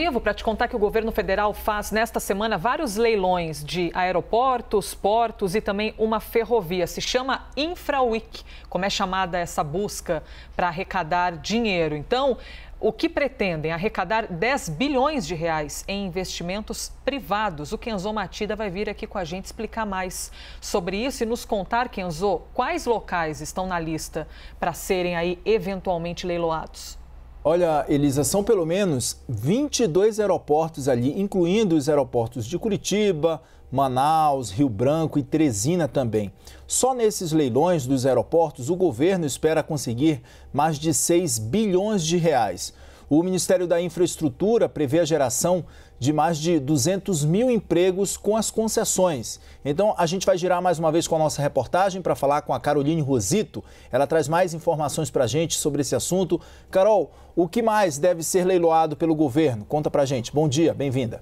vivo para te contar que o governo federal faz nesta semana vários leilões de aeroportos, portos e também uma ferrovia. Se chama InfraWeek, como é chamada essa busca para arrecadar dinheiro. Então, o que pretendem? Arrecadar 10 bilhões de reais em investimentos privados. O Kenzo Matida vai vir aqui com a gente explicar mais sobre isso e nos contar, Kenzo, quais locais estão na lista para serem aí eventualmente leiloados. Olha, Elisa, são pelo menos 22 aeroportos ali, incluindo os aeroportos de Curitiba, Manaus, Rio Branco e Teresina também. Só nesses leilões dos aeroportos, o governo espera conseguir mais de 6 bilhões de reais. O Ministério da Infraestrutura prevê a geração de mais de 200 mil empregos com as concessões. Então, a gente vai girar mais uma vez com a nossa reportagem para falar com a Caroline Rosito. Ela traz mais informações para a gente sobre esse assunto. Carol, o que mais deve ser leiloado pelo governo? Conta para a gente. Bom dia, bem-vinda.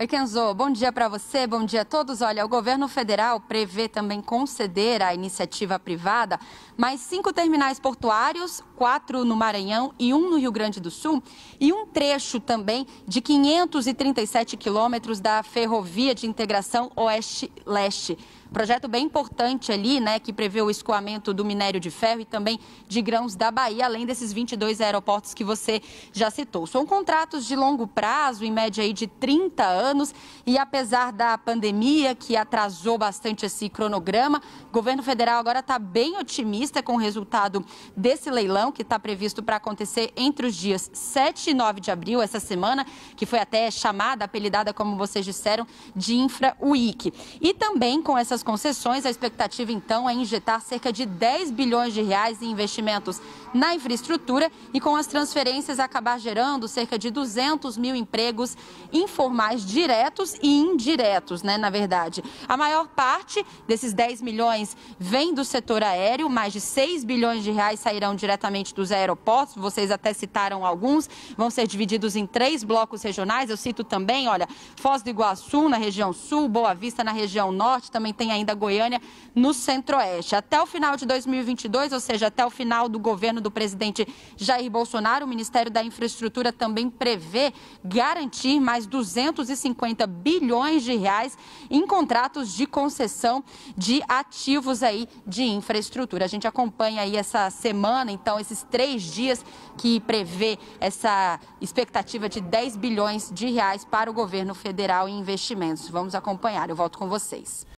Oi, Kenzo, bom dia para você, bom dia a todos. Olha, o governo federal prevê também conceder à iniciativa privada mais cinco terminais portuários, quatro no Maranhão e um no Rio Grande do Sul, e um trecho também de 537 quilômetros da Ferrovia de Integração Oeste-Leste. Projeto bem importante ali, né, que prevê o escoamento do minério de ferro e também de grãos da Bahia, além desses 22 aeroportos que você já citou. São contratos de longo prazo, em média aí de 30 anos anos. E apesar da pandemia, que atrasou bastante esse cronograma, o governo federal agora está bem otimista com o resultado desse leilão, que está previsto para acontecer entre os dias 7 e 9 de abril, essa semana, que foi até chamada, apelidada, como vocês disseram, de Infra Week. E também com essas concessões, a expectativa então é injetar cerca de 10 bilhões de reais em investimentos na infraestrutura e com as transferências acabar gerando cerca de 200 mil empregos informais de diretos e indiretos, né, na verdade. A maior parte desses 10 milhões vem do setor aéreo, mais de 6 bilhões de reais sairão diretamente dos aeroportos, vocês até citaram alguns, vão ser divididos em três blocos regionais, eu cito também, olha, Foz do Iguaçu na região sul, Boa Vista na região norte, também tem ainda Goiânia no centro-oeste. Até o final de 2022, ou seja, até o final do governo do presidente Jair Bolsonaro, o Ministério da Infraestrutura também prevê garantir mais 250 150 bilhões de reais em contratos de concessão de ativos aí de infraestrutura. A gente acompanha aí essa semana, então, esses três dias que prevê essa expectativa de 10 bilhões de reais para o governo federal em investimentos. Vamos acompanhar, eu volto com vocês.